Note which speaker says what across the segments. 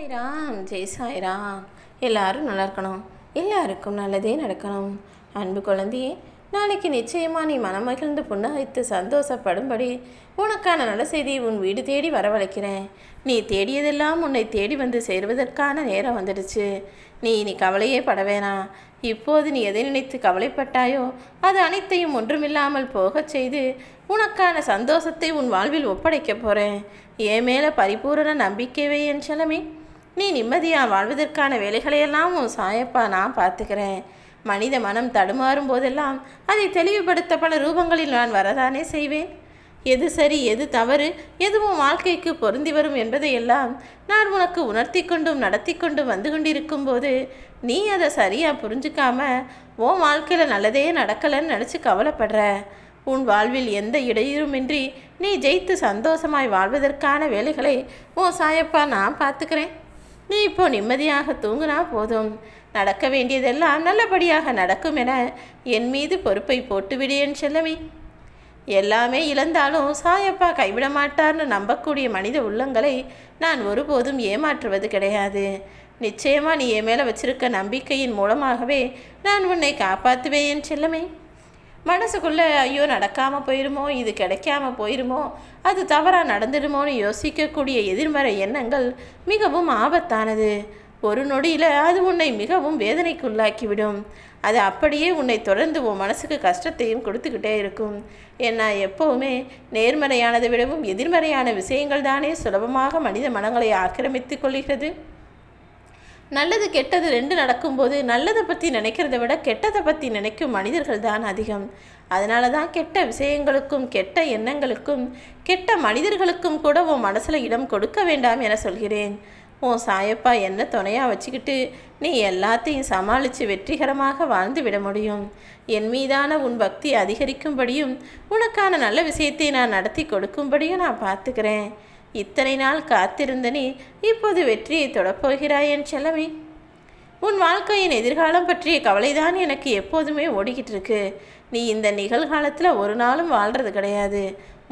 Speaker 1: சாய்ராம் ஜெய் சாய்ராம் எல்லாரும் நல்லா இருக்கணும் எல்லாருக்கும் நல்லதே நடக்கணும் அன்பு குழந்தையே நாளைக்கு நிச்சயமா நீ மனம் மகிழ்ந்து சந்தோஷப்படும்படி உனக்கான நல்ல செய்தியை உன் வீடு தேடி வரவழைக்கிறேன் நீ தேடியதெல்லாம் உன்னை தேடி வந்து சேருவதற்கான நேரம் வந்துடுச்சு நீ இனி கவலையே பட வேணாம் இப்போது நீ எதை நினைத்து கவலைப்பட்டாயோ அது அனைத்தையும் ஒன்றுமில்லாமல் போகச் செய்து உனக்கான சந்தோஷத்தை உன் வாழ்வில் ஒப்படைக்கப் போகிறேன் ஏ மேலே பரிபூரண நம்பிக்கைவை என் செலமே நீ நிம்மதியாக வாழ்வதற்கான வேலைகளையெல்லாம் உன் சாயப்பா நான் பார்த்துக்கிறேன் மனித மனம் தடுமாறும் போதெல்லாம் அதை தெளிவுபடுத்த பல ரூபங்களில் நான் வரதானே செய்வேன் எது சரி எது தவறு எதுவும் வாழ்க்கைக்கு பொருந்தி வரும் என்பதையெல்லாம் நான் உனக்கு உணர்த்தி கொண்டும் நடத்தி கொண்டும் வந்து கொண்டிருக்கும் போது நீ அதை சரியாக புரிஞ்சுக்காம உன் வாழ்க்கையில் நல்லதே நடக்கலைன்னு நினச்சி கவலைப்படுற உன் வாழ்வில் எந்த இடையூறுமின்றி நீ ஜெயித்து சந்தோஷமாய் வாழ்வதற்கான வேலைகளை ஓ சாயப்பா நான் பார்த்துக்கிறேன் நீ இப்போ நிம்மதியாக தூங்கினா போதும் நடக்க வேண்டியதெல்லாம் நல்லபடியாக நடக்கும் என என் மீது பொறுப்பை போட்டுவிடேன் செல்லவி எல்லாமே இழந்தாலும் சாயப்பா கைவிட மாட்டார்னு நம்பக்கூடிய மனித உள்ளங்களை நான் ஒருபோதும் ஏமாற்றுவது கிடையாது நிச்சயமாக நீ என் மேலே வச்சிருக்க நம்பிக்கையின் மூலமாகவே நான் உன்னை காப்பாற்றுவேன் செல்லமே மனசுக்குள்ளே ஐயோ நடக்காமல் போயிருமோ இது கிடைக்காம போயிருமோ அது தவறாக நடந்துடுமோன்னு யோசிக்கக்கூடிய எதிர்மறை எண்ணங்கள் மிகவும் ஆபத்தானது ஒரு நொடியில் அது உன்னை மிகவும் வேதனைக்குள்ளாக்கிவிடும் அது அப்படியே உன்னை தொடர்ந்து உன் மனசுக்கு கஷ்டத்தையும் கொடுத்துக்கிட்டே இருக்கும் ஏன்னா எப்போவுமே நேர்மறையானதை விடவும் எதிர்மறையான விஷயங்கள் தானே சுலபமாக மனித மனங்களை ஆக்கிரமித்து கொள்கிறது நல்லது கெட்டது ரெண்டு நடக்கும்போது நல்லதை பற்றி நினைக்கிறத விட கெட்டதை பற்றி நினைக்கும் மனிதர்கள் தான் அதிகம் அதனால தான் கெட்ட விஷயங்களுக்கும் கெட்ட எண்ணங்களுக்கும் கெட்ட மனிதர்களுக்கும் கூட உன் மனசில் இடம் கொடுக்க வேண்டாம் என சொல்கிறேன் உன் சாயப்பா என்ன துணையாக வச்சுக்கிட்டு நீ எல்லாத்தையும் சமாளித்து வெற்றிகரமாக வாழ்ந்து விட முடியும் என் மீதான உன் பக்தி அதிகரிக்கும்படியும் உனக்கான நல்ல விஷயத்தை நான் நடத்தி கொடுக்கும்படியும் நான் பார்த்துக்கிறேன் இத்தனை நாள் காத்திருந்த நீ இப்போது வெற்றியை தொடப்போகிறாய் என் செலவி உன் வாழ்க்கையின் எதிர்காலம் பற்றிய கவலைதான் எனக்கு எப்போதுமே ஓடிக்கிட்டு இருக்கு நீ இந்த நிகழ்காலத்தில் ஒரு நாளும் வாழ்கிறது கிடையாது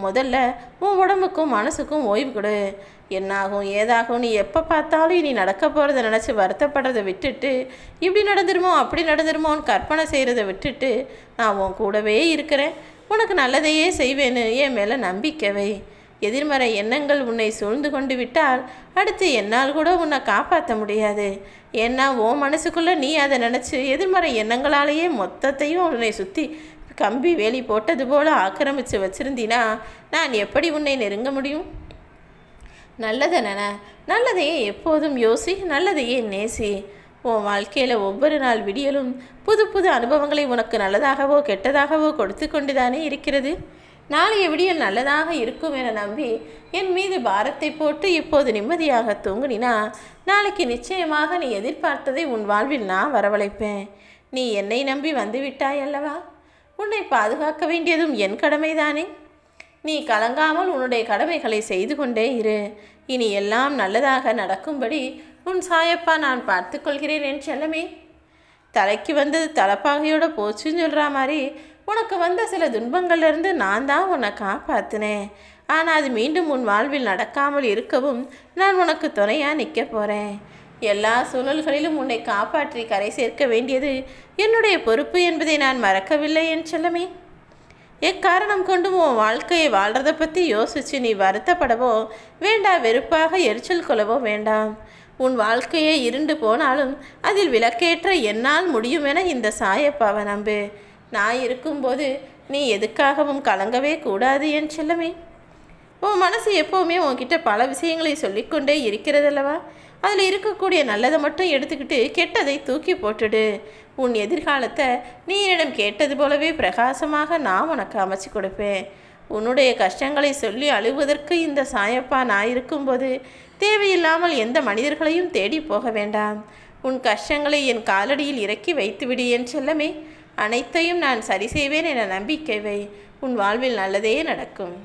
Speaker 1: முதல்ல உன் உடம்புக்கும் மனசுக்கும் ஓய்வு கொடு என்னாகும் ஏதாகும் நீ எப்போ பார்த்தாலும் நீ நடக்க போகிறத நினச்சி வருத்தப்படுறதை விட்டுட்டு இப்படி நடந்துருமோ அப்படி நடந்துருமோன்னு கற்பனை செய்கிறத விட்டுட்டு நான் உன் கூடவே இருக்கிறேன் உனக்கு நல்லதையே செய்வேன்னு என் மேலே நம்பிக்கைவை எதிர்மறை எண்ணங்கள் உன்னை சூழ்ந்து கொண்டு விட்டால் அடுத்து என்னால் கூட உன்னை காப்பாற்ற முடியாது ஏன்னா ஓ மனசுக்குள்ளே நீ அதை நினச்சி எதிர்மறை எண்ணங்களாலேயே மொத்தத்தையும் உன்னை சுற்றி கம்பி வேலி போட்டது போல் ஆக்கிரமித்து வச்சுருந்தினா நான் எப்படி உன்னை நெருங்க முடியும் நல்லதனா நல்லதையே எப்போதும் யோசி நல்லதையே நேசி உன் வாழ்க்கையில் ஒவ்வொரு நாள் விடியலும் புது புது அனுபவங்களை உனக்கு நல்லதாகவோ கெட்டதாகவோ கொடுத்து கொண்டுதானே இருக்கிறது நாளைய விடியல் நல்லதாக இருக்கும் என நம்பி என் மீது பாரத்தை போட்டு இப்போது நிம்மதியாக தூங்கினா நாளைக்கு நிச்சயமாக நீ எதிர்பார்த்ததை உன் வாழ்வில் நான் வரவழைப்பேன் நீ என்னை நம்பி வந்துவிட்டாய் அல்லவா உன்னை பாதுகாக்க வேண்டியதும் என் கடமைதானே நீ கலங்காமல் உன்னுடைய கடமைகளை செய்து கொண்டே இரு இனி எல்லாம் நல்லதாக நடக்கும்படி உன் சாயப்பா நான் பார்த்துக்கொள்கிறேன் என் செல்லமே தலைக்கு வந்தது தலப்பாகையோட போச்சுன்னு சொல்கிற மாதிரி உனக்கு வந்த சில துன்பங்கள்லேருந்து நான் தான் உன்னை காப்பாற்றினேன் ஆனால் அது மீண்டும் உன் வாழ்வில் நடக்காமல் இருக்கவும் நான் உனக்கு துணையாக நிற்க போகிறேன் எல்லா சூழல்களிலும் உன்னை காப்பாற்றி கரை சேர்க்க வேண்டியது என்னுடைய பொறுப்பு என்பதை நான் மறக்கவில்லை என் செல்லமே எக்காரணம் கொண்டும் உன் வாழ்க்கையை வாழ்கிறத பற்றி யோசித்து நீ வருத்தப்படவோ வேண்டாம் வெறுப்பாக எரிச்சல் கொள்ளவோ வேண்டாம் உன் வாழ்க்கையே இருண்டு போனாலும் அதில் விளக்கேற்ற என்னால் முடியும் என இந்த சாயப்பாவை நம்பு நான் இருக்கும்போது நீ எதுக்காகவும் கலங்கவே கூடாது என் செல்லமே உன் மனசு எப்போவுமே உன்கிட்ட பல விஷயங்களை சொல்லிக்கொண்டே இருக்கிறதல்லவா அதில் இருக்கக்கூடிய நல்லதை மட்டும் எடுத்துக்கிட்டு கெட்டதை தூக்கி போட்டுடு உன் எதிர்காலத்தை நீ என்னிடம் கேட்டது போலவே பிரகாசமாக நான் உனக்கு அமைச்சு கொடுப்பேன் உன்னுடைய கஷ்டங்களை சொல்லி அழுவதற்கு இந்த சாயப்பா நான் இருக்கும்போது தேவையில்லாமல் எந்த மனிதர்களையும் தேடி போக வேண்டாம் உன் கஷ்டங்களை என் காலடியில் இறக்கி வைத்துவிடு என் செல்லமே அனைத்தையும் நான் சரி செய்வேன் என நம்பிக்கை வை உன் வாழ்வில் நல்லதே நடக்கும்